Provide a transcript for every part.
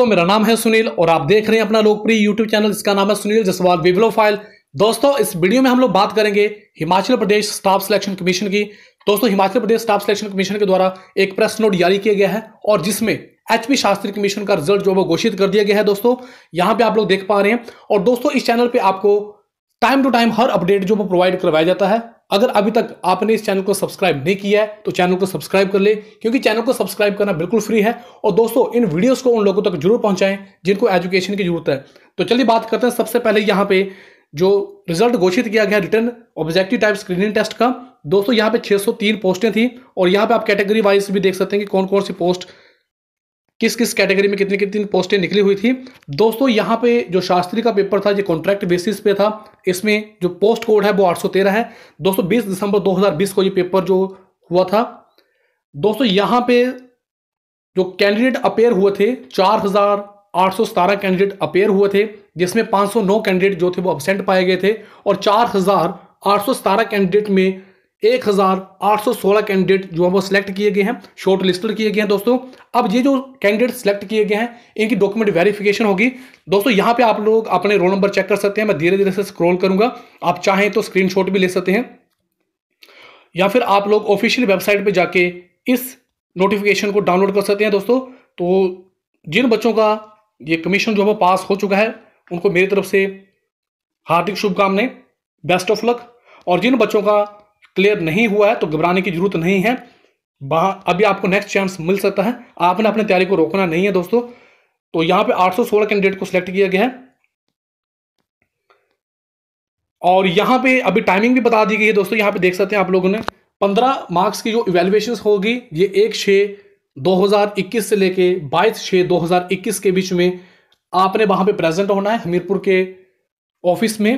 दोस्तों मेरा नाम है सुनील और आप देख रहे हैं अपना लोकप्रिय यूट्यूब चैनल जिसका नाम है सुनील जसवाल विवलो फाइल दोस्तों इस वीडियो में हम लोग बात करेंगे Himachal Pradesh staff selection commission की दोस्तों Himachal Pradesh staff selection commission के द्वारा एक प्रेस नोट जारी किया गया है और जिसमें एच पी शास्त्री कमीशन का रिजल्ट जो वो घोषित कर दिया गया है दोस्तों यहाँ पे आप लोग देख पा रहे हैं और दोस्तों इस चैनल पे आपको टाइम टू टाइम हर अपडेट जो वो प्रोवाइड करवाया जाता है अगर अभी तक आपने इस चैनल को सब्सक्राइब नहीं किया है तो चैनल को सब्सक्राइब कर ले क्योंकि चैनल को सब्सक्राइब करना बिल्कुल फ्री है और दोस्तों इन वीडियोस को उन लोगों तक जरूर पहुंचाएं जिनको एजुकेशन की जरूरत है तो चलिए बात करते हैं सबसे पहले यहाँ पे जो रिजल्ट घोषित किया गया written objective type screening test का दोस्तों यहाँ पे छह पोस्टें थी और यहाँ पे आप कैटेगरी वाइज भी देख सकते हैं कि कौन कौन सी पोस्ट किस किस कैटेगरी में कितनी कितनी पोस्टें निकली हुई थी दोस्तों यहाँ पे जो शास्त्री का पेपर था ये कॉन्ट्रैक्ट बेसिस पे था इसमें जो पोस्ट कोड है वो 813 है दोस्तों 20 दिसंबर 2020 को ये पेपर जो हुआ था दोस्तों यहाँ पे जो कैंडिडेट अपेयर हुए थे चार हजार आठ सौ सतारह कैंडिडेट अपेयर हुए थे जिसमें पाँच कैंडिडेट जो थे वो अबसेंट पाए गए थे और चार हजार आठ सौ सतारह कैंडिडेट में एक हज़ार आठ सौ सोलह कैंडिडेट जो है वो सिलेक्ट किए गए हैं शॉर्ट लिस्टेड किए गए हैं दोस्तों अब ये जो कैंडिडेट सिलेक्ट किए गए हैं इनकी डॉक्यूमेंट वेरिफिकेशन होगी दोस्तों यहाँ पे आप लोग अपने रोल नंबर चेक कर सकते हैं मैं धीरे धीरे से स्क्रॉल करूंगा आप चाहें तो शॉट भी ले सकते हैं या फिर आप लोग ऑफिशियल वेबसाइट पर जाके इस नोटिफिकेशन को डाउनलोड कर सकते हैं दोस्तों तो जिन बच्चों का ये कमीशन जो है वो पास हो चुका है उनको मेरी तरफ से हार्दिक शुभकामनाएं बेस्ट ऑफ लक और जिन बच्चों का क्लियर नहीं हुआ है तो घबराने की जरूरत नहीं है अभी आपको नेक्स्ट चांस मिल सकता है आपने अपनी तैयारी को रोकना नहीं है दोस्तों तो यहां पे 816 कैंडिडेट को सिलेक्ट किया गया है और यहां पे अभी टाइमिंग भी बता दी गई है दोस्तों यहां पे देख सकते हैं आप लोगों ने 15 मार्क्स की जो इवेल्युएशन होगी ये एक छः 2021 से लेके 22 छः 2021 के बीच में आपने वहाँ पे प्रेजेंट होना है हमीरपुर के ऑफिस में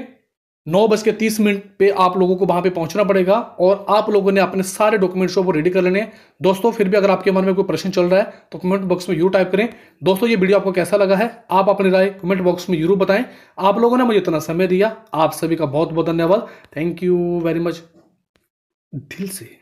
नौ बज के तीस मिनट पे आप लोगों को वहां पे पहुंचना पड़ेगा और आप लोगों ने अपने सारे डॉक्यूमेंट्स को रेडी कर लेने दोस्तों फिर भी अगर आपके मन में कोई प्रश्न चल रहा है तो कमेंट बॉक्स में यू टाइप करें दोस्तों ये वीडियो आपको कैसा लगा है आप अपनी राय कमेंट बॉक्स में यूरू बताएं आप लोगों ने मुझे इतना समय दिया आप सभी का बहुत बहुत धन्यवाद थैंक यू वेरी मच दिल से